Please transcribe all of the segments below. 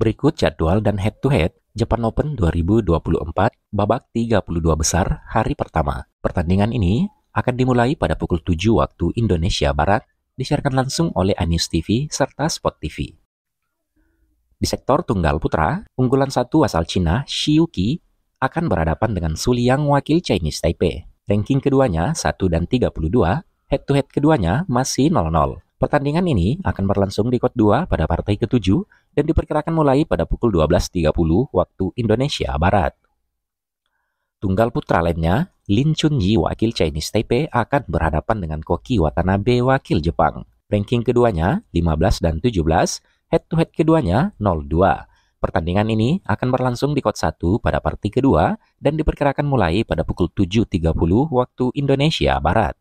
Berikut jadwal dan head-to-head -head Japan Open 2024 babak 32 besar hari pertama. Pertandingan ini akan dimulai pada pukul 7 waktu Indonesia Barat, disiarkan langsung oleh Anis TV serta Spot TV. Di sektor tunggal putra, unggulan satu asal Cina, Shiuki, akan berhadapan dengan Suliang wakil Chinese Taipei. Ranking keduanya 1 dan 32, head-to-head -head keduanya masih 0-0. Pertandingan ini akan berlangsung di kot 2 pada partai ke-7 dan diperkirakan mulai pada pukul 12.30 waktu Indonesia Barat. Tunggal putra lainnya, Lin Chun Yi wakil Chinese Taipei akan berhadapan dengan Koki Watanabe wakil Jepang. Ranking keduanya 15 dan 17, head to head keduanya 02. Pertandingan ini akan berlangsung di kot 1 pada parti kedua dan diperkirakan mulai pada pukul 7.30 waktu Indonesia Barat.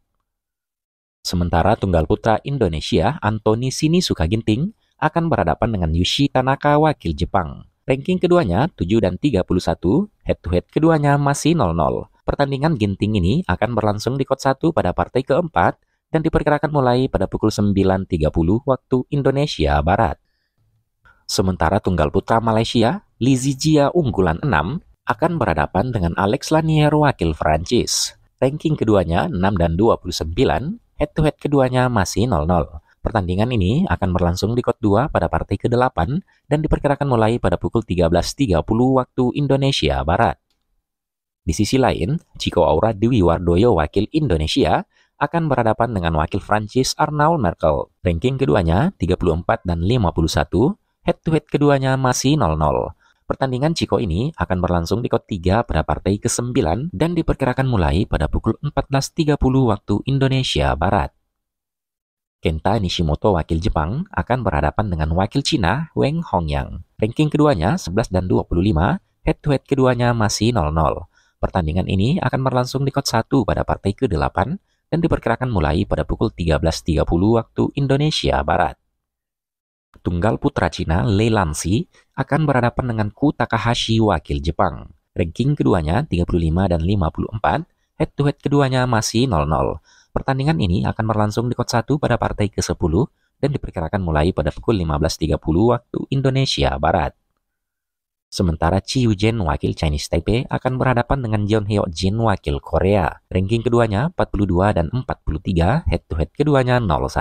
Sementara tunggal putra Indonesia Antoni Sini Sukaginting akan berhadapan dengan Yushi Tanaka wakil Jepang. Ranking keduanya 7 dan 31, head-to-head -head keduanya masih 0-0. Pertandingan ginting ini akan berlangsung di kot 1 pada partai keempat dan diperkirakan mulai pada pukul 9.30 waktu Indonesia Barat. Sementara tunggal putra Malaysia, Lizijia unggulan 6, akan berhadapan dengan Alex Lanier wakil Prancis ranking keduanya 6 dan 29, head to head keduanya masih 0-0. Pertandingan ini akan berlangsung di Kot 2 pada partai ke-8 dan diperkirakan mulai pada pukul 13.30 waktu Indonesia Barat. Di sisi lain, Chico Aura Dewi Wardoyo wakil Indonesia akan berhadapan dengan wakil Francis Arnaud Merkel. Ranking keduanya 34 dan 51, head-to-head -head keduanya masih 0-0. Pertandingan Chico ini akan berlangsung di Kot 3 pada partai ke-9 dan diperkirakan mulai pada pukul 14.30 waktu Indonesia Barat. Kenta Nishimoto wakil Jepang akan berhadapan dengan wakil Cina Wang Hongyang. Ranking keduanya 11 dan 25, head-to-head -head keduanya masih 0-0. Pertandingan ini akan berlangsung di kot 1 pada partai ke-8 dan diperkirakan mulai pada pukul 13.30 waktu Indonesia Barat. Tunggal putra Cina Lei Lansi akan berhadapan dengan Ku Takahashi wakil Jepang. Ranking keduanya 35 dan 54, head-to-head -head keduanya masih 0-0 pertandingan ini akan berlangsung di Kot 1 pada partai ke-10 dan diperkirakan mulai pada pukul 15.30 waktu Indonesia Barat. Sementara Chi Jen wakil Chinese Taipei akan berhadapan dengan Jeon Hyo Jin wakil Korea. Ranking keduanya 42 dan 43, head to head keduanya 01.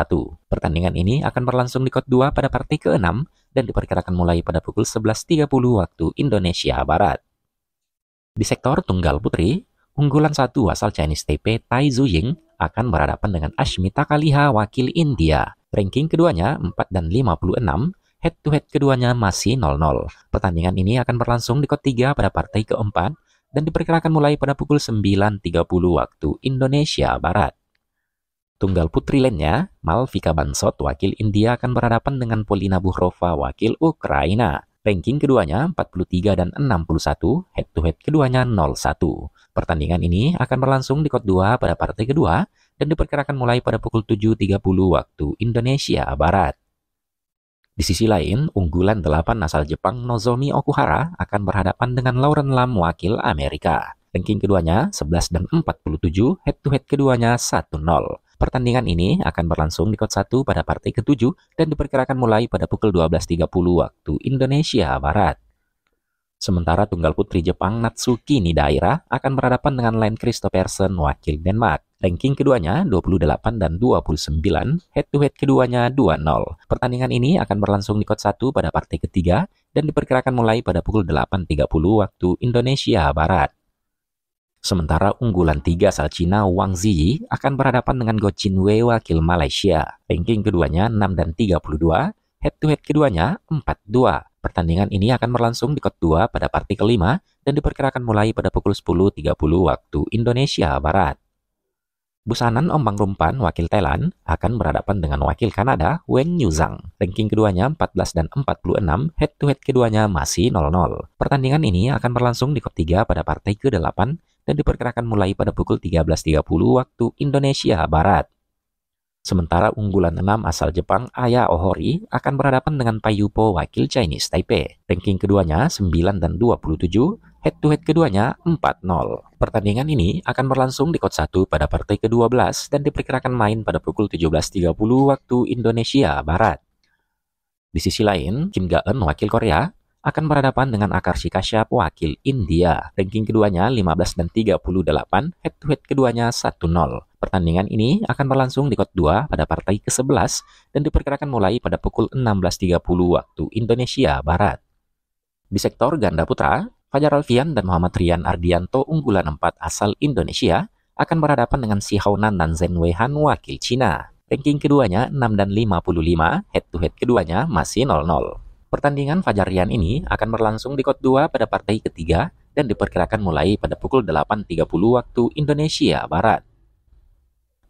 Pertandingan ini akan berlangsung di kot 2 pada partai ke-6 dan diperkirakan mulai pada pukul 11.30 waktu Indonesia Barat. Di sektor tunggal putri, Unggulan satu asal Chinese Taipei Tai Zhu Ying akan berhadapan dengan Ashmita Kaliha wakil India. Ranking keduanya 4 dan 56, head to head keduanya masih 0-0. Pertandingan ini akan berlangsung di kot 3 pada partai keempat dan diperkirakan mulai pada pukul 9.30 waktu Indonesia Barat. Tunggal putri lainnya, Malvika Bansot wakil India akan berhadapan dengan Polina Buhrova wakil Ukraina. Ranking keduanya 43 dan 61, head to head keduanya 01. Pertandingan ini akan berlangsung di kot 2 pada partai kedua dan diperkirakan mulai pada pukul 7.30 waktu Indonesia Barat. Di sisi lain, unggulan 8 asal Jepang Nozomi Okuhara akan berhadapan dengan Lauren Lam wakil Amerika. Ranking keduanya 11 dan 47, head to head keduanya 1-0. Pertandingan ini akan berlangsung di kot 1 pada partai ke-7 dan diperkirakan mulai pada pukul 12.30 waktu Indonesia Barat. Sementara tunggal putri Jepang Natsuki Nidaira akan berhadapan dengan Lain Christophersen wakil Denmark. Ranking keduanya 28 dan 29, head-to-head -head keduanya 2-0. Pertandingan ini akan berlangsung di kot 1 pada partai ketiga dan diperkirakan mulai pada pukul 8.30 waktu Indonesia Barat. Sementara unggulan tiga asal Cina Wang Ziyi akan berhadapan dengan Go Chin Wei wakil Malaysia. Ranking keduanya 6 dan 32, head-to-head keduanya 4-2. Pertandingan ini akan berlangsung di Kot 2 pada partai kelima dan diperkirakan mulai pada pukul 10.30 waktu Indonesia Barat. Busanan Ombang Rumpan, wakil Thailand, akan berhadapan dengan wakil Kanada, Wen Yuzhang. Ranking keduanya 14 dan 46, head-to-head -head keduanya masih 0-0. Pertandingan ini akan berlangsung di Kop 3 pada partai ke-8 dan diperkirakan mulai pada pukul 13.30 waktu Indonesia Barat. Sementara unggulan 6 asal Jepang Aya Ohori akan berhadapan dengan Payupo wakil Chinese Taipei. Ranking keduanya 9 dan 27, head to head keduanya 4-0. Pertandingan ini akan berlangsung di kot 1 pada partai ke-12 dan diperkirakan main pada pukul 17.30 waktu Indonesia Barat. Di sisi lain, Kim Ga-eun wakil Korea akan berhadapan dengan Akar Shikasha wakil India. Ranking keduanya 15 dan 38, head to head keduanya 1-0. Pertandingan ini akan berlangsung di kot 2 pada partai ke-11 dan diperkirakan mulai pada pukul 16.30 waktu Indonesia Barat. Di sektor ganda putra, Fajar Alfian dan Muhammad Rian Ardianto unggulan 4 asal Indonesia akan berhadapan dengan Si Haunan dan Zhen Weihan wakil Cina. Ranking keduanya 6 dan 55, head to head keduanya masih 0-0. Pertandingan fajarian ini akan berlangsung di Kot 2 pada partai ketiga dan diperkirakan mulai pada pukul 8.30 waktu Indonesia Barat.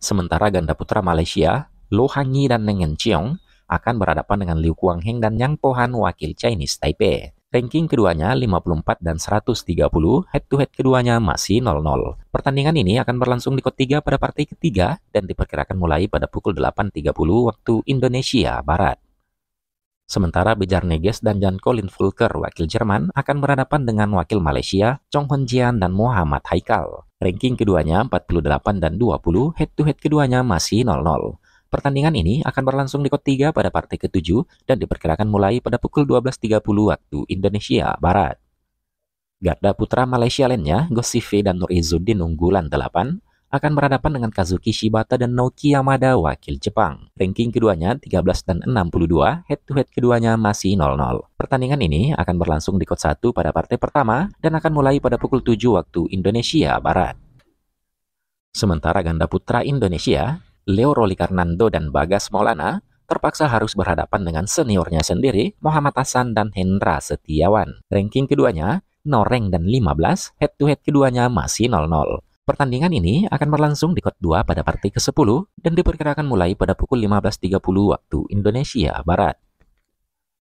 Sementara ganda putra Malaysia, Lo Hangi dan Neng Nengen Cheong akan berhadapan dengan Liu Kuang Heng dan Yang Pohan wakil Chinese Taipei. Ranking keduanya 54 dan 130, head-to-head -head keduanya masih 0-0. Pertandingan ini akan berlangsung di kot 3 pada partai ketiga dan diperkirakan mulai pada pukul 8.30 waktu Indonesia Barat. Sementara Bejar Neges dan Jan Colin Fulker, wakil Jerman, akan berhadapan dengan wakil Malaysia, Chong Hon Jian dan Muhammad Haikal. Ranking keduanya 48 dan 20, head-to-head -head keduanya masih 0-0. Pertandingan ini akan berlangsung di kot 3 pada partai ke-7 dan diperkirakan mulai pada pukul 12.30 waktu Indonesia Barat. Garda putra Malaysia lainnya, Gosive dan Nur Izzuddin unggulan 8, akan berhadapan dengan Kazuki Shibata dan Naoki Yamada wakil Jepang. Ranking keduanya 13 dan 62, head to head keduanya masih 0-0. Pertandingan ini akan berlangsung di kot 1 pada partai pertama dan akan mulai pada pukul 7 waktu Indonesia Barat. Sementara ganda putra Indonesia, Leo Rolikarnando dan Bagas Maulana terpaksa harus berhadapan dengan seniornya sendiri, Muhammad Hasan dan Hendra Setiawan. Ranking keduanya, Noreng dan 15, head-to-head -head keduanya masih 0-0. Pertandingan ini akan berlangsung di kot 2 pada partai ke-10 dan diperkirakan mulai pada pukul 15.30 waktu Indonesia Barat.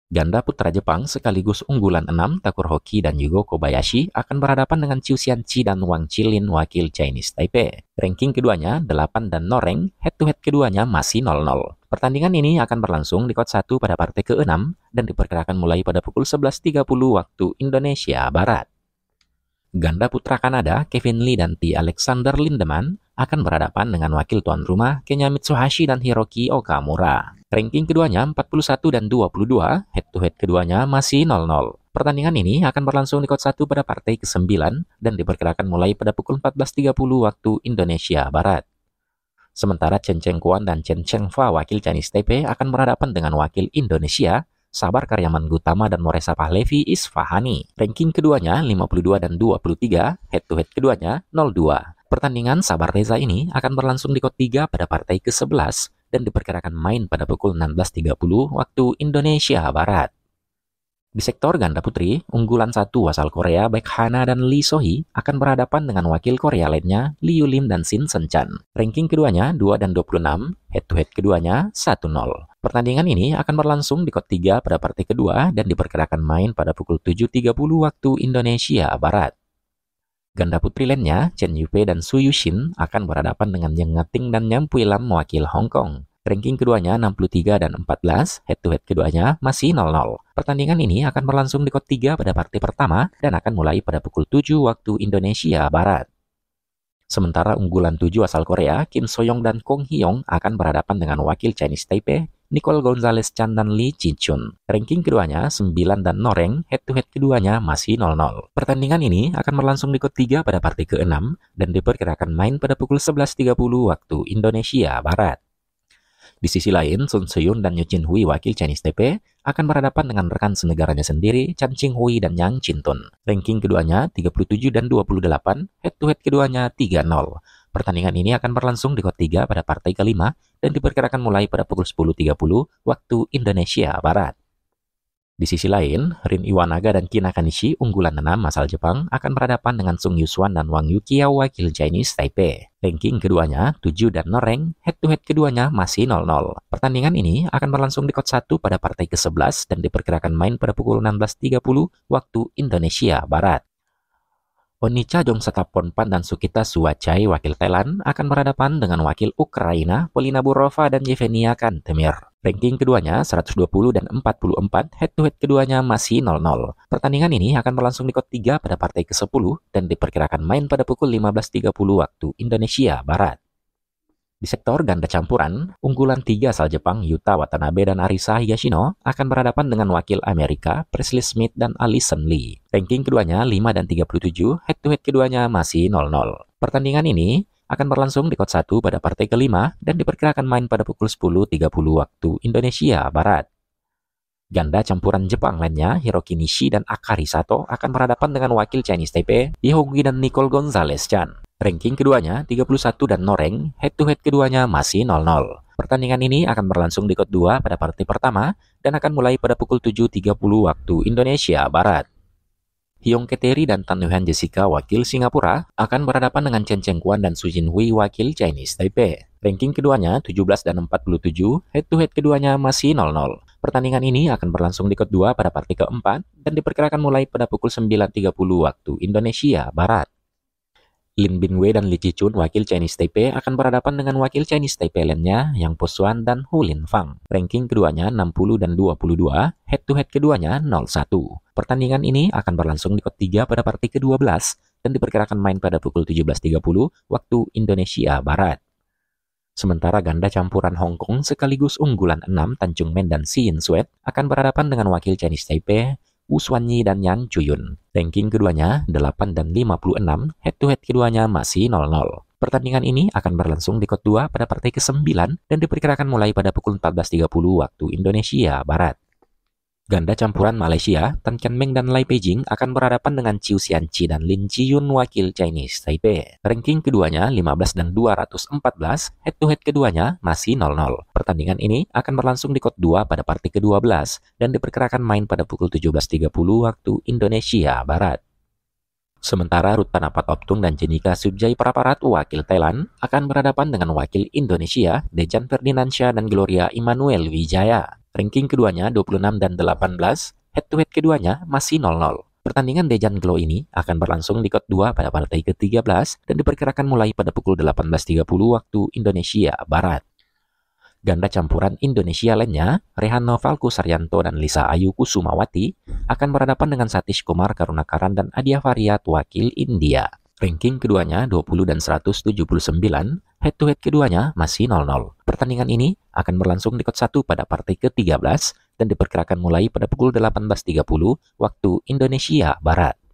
Ganda putra Jepang sekaligus unggulan 6 Takur Hoki dan Yugo Kobayashi akan berhadapan dengan Chiu Xian Chi dan Wang Chilin wakil Chinese Taipei. Ranking keduanya 8 dan Noreng, head-to-head -head keduanya masih 0-0. Pertandingan ini akan berlangsung di kot 1 pada partai ke-6 dan diperkirakan mulai pada pukul 11.30 waktu Indonesia Barat. Ganda putra Kanada, Kevin Lee dan T. Alexander Lindemann akan berhadapan dengan wakil tuan rumah Kenya Mitsuhashi dan Hiroki Okamura. Ranking keduanya 41 dan 22, head-to-head keduanya masih 0-0. Pertandingan ini akan berlangsung di Kota 1 pada partai ke-9 dan diperkirakan mulai pada pukul 14.30 waktu Indonesia Barat. Sementara Chen Cheng Kuan dan Chen Cheng Fa wakil Chinese Taipei akan berhadapan dengan wakil Indonesia Sabar Karyaman Gutama dan Moresa Pahlevi Isfahani. Ranking keduanya 52 dan 23, head-to-head -head keduanya 02. Pertandingan Sabar Reza ini akan berlangsung di kot 3 pada partai ke-11 dan diperkirakan main pada pukul 16.30 waktu Indonesia Barat. Di sektor ganda putri, unggulan satu asal Korea baik Hana dan Lee So-hee akan berhadapan dengan wakil Korea lainnya Lee Yu-lim dan Shin Sen Chan. Ranking keduanya 2 dan 26, head-to-head -head keduanya 1-0. Pertandingan ini akan berlangsung di kot 3 pada partai kedua dan diperkirakan main pada pukul 7.30 waktu Indonesia Barat. Ganda putri lainnya, Chen Yufei dan Su Yushin akan berhadapan dengan Yang Ngating dan Nyam Puilam mewakil Hong Kong. Ranking keduanya 63 dan 14, head-to-head -head keduanya masih 0-0. Pertandingan ini akan berlangsung di kot 3 pada partai pertama dan akan mulai pada pukul 7 waktu Indonesia Barat. Sementara unggulan 7 asal Korea, Kim Soyong dan Kong Hyong akan berhadapan dengan wakil Chinese Taipei, Nicole Gonzalez Chan dan Lee Jin Chun. Ranking keduanya 9 dan Noreng, head-to-head -head keduanya masih 0-0. Pertandingan ini akan berlangsung di kot 3 pada partai ke-6 dan diperkirakan main pada pukul 11.30 waktu Indonesia Barat. Di sisi lain, Sun Seyun dan Yu Chin Hui wakil Chinese TP akan berhadapan dengan rekan senegaranya sendiri Chan Ching Hui dan Yang Chintun. Ranking keduanya 37 dan 28, head-to-head -head keduanya 3-0. Pertandingan ini akan berlangsung di kot 3 pada partai kelima dan diperkirakan mulai pada pukul 10.30 waktu Indonesia Barat. Di sisi lain, Rin Iwanaga dan Kina Kanishi, unggulan enam asal Jepang, akan berhadapan dengan Sung Yuswan dan Wang Yukiya wakil Chinese Taipei. Ranking keduanya 7 dan Noreng, head-to-head keduanya masih 0-0. Pertandingan ini akan berlangsung di kot 1 pada partai ke-11 dan diperkirakan main pada pukul 16.30 waktu Indonesia Barat. Chajong jongsatapon Ponpan dan Sukita Suwacai wakil Thailand akan berhadapan dengan wakil Ukraina Polina Burova dan Yevgenia Kantemir. Ranking keduanya 120 dan 44, head to head keduanya masih 0-0. Pertandingan ini akan berlangsung di kot 3 pada partai ke-10 dan diperkirakan main pada pukul 15.30 waktu Indonesia Barat. Di sektor ganda campuran, unggulan tiga asal Jepang Yuta Watanabe dan Arisa Higashino akan berhadapan dengan wakil Amerika Presley Smith dan Alison Lee. Ranking keduanya 5 dan 37, head-to-head -head keduanya masih 0-0. Pertandingan ini akan berlangsung di kot 1 pada partai kelima dan diperkirakan main pada pukul 10.30 waktu Indonesia Barat. Ganda campuran Jepang lainnya, Hiroki Nishi dan Akari Sato akan berhadapan dengan wakil Chinese Taipei, Yihongi dan Nicole Gonzalez Chan. Ranking keduanya 31 dan Noreng, head-to-head -head keduanya masih 0-0. Pertandingan ini akan berlangsung di kot 2 pada partai pertama dan akan mulai pada pukul 7.30 waktu Indonesia Barat. Hyung Keteri dan Tan Yuhan Jessica, wakil Singapura, akan berhadapan dengan Chen Cheng Kuan dan Su Jin Hui, wakil Chinese Taipei. Ranking keduanya 17 dan 47, head-to-head keduanya masih 0-0. Pertandingan ini akan berlangsung di kedua pada partai keempat dan diperkirakan mulai pada pukul 9.30 waktu Indonesia Barat. Lin Binwei dan Li Jichun, wakil Chinese Taipei, akan berhadapan dengan wakil Chinese Taipei lainnya, Yang Posuan dan Hu Lin Fang. Ranking keduanya 60 dan 22, head-to-head keduanya 01. Pertandingan ini akan berlangsung di kot pada partai ke-12 dan diperkirakan main pada pukul 17.30 waktu Indonesia Barat. Sementara ganda campuran Hong Kong sekaligus unggulan 6 Tanjung Men dan Si Yin Sweat akan berhadapan dengan wakil Chinese Taipei Uswanyi dan Yan Chuyun. Ranking keduanya 8 dan 56, head to head keduanya masih 0-0. Pertandingan ini akan berlangsung di Kot 2 pada partai ke-9 dan diperkirakan mulai pada pukul 14.30 waktu Indonesia Barat. Ganda campuran Malaysia, Tan Chen Meng dan Lai Peijing akan berhadapan dengan Chiu Xianqi dan Lin Chi yun wakil Chinese Taipei. Ranking keduanya 15 dan 214, head to head keduanya masih 0-0. Pertandingan ini akan berlangsung di kot 2 pada partai ke-12 dan diperkirakan main pada pukul 17.30 waktu Indonesia Barat. Sementara Rutan Panapat Optung dan Jenika Subjai Praparat wakil Thailand akan berhadapan dengan wakil Indonesia Dejan Ferdinandsyah dan Gloria Immanuel Wijaya. Ranking keduanya 26 dan 18, head-to-head -head keduanya masih 0-0. Pertandingan Dejan Glow ini akan berlangsung di kot 2 pada partai ke-13 dan diperkirakan mulai pada pukul 18.30 waktu Indonesia Barat. Ganda campuran Indonesia lainnya, Rehan Novalku Saryanto dan Lisa Ayu Kusumawati akan berhadapan dengan Satish Kumar Karunakaran dan Adia Faria wakil India. Ranking keduanya 20 dan 179, head to head keduanya masih 0-0. Pertandingan ini akan berlangsung di kot 1 pada partai ke-13 dan diperkirakan mulai pada pukul 18.30 waktu Indonesia Barat.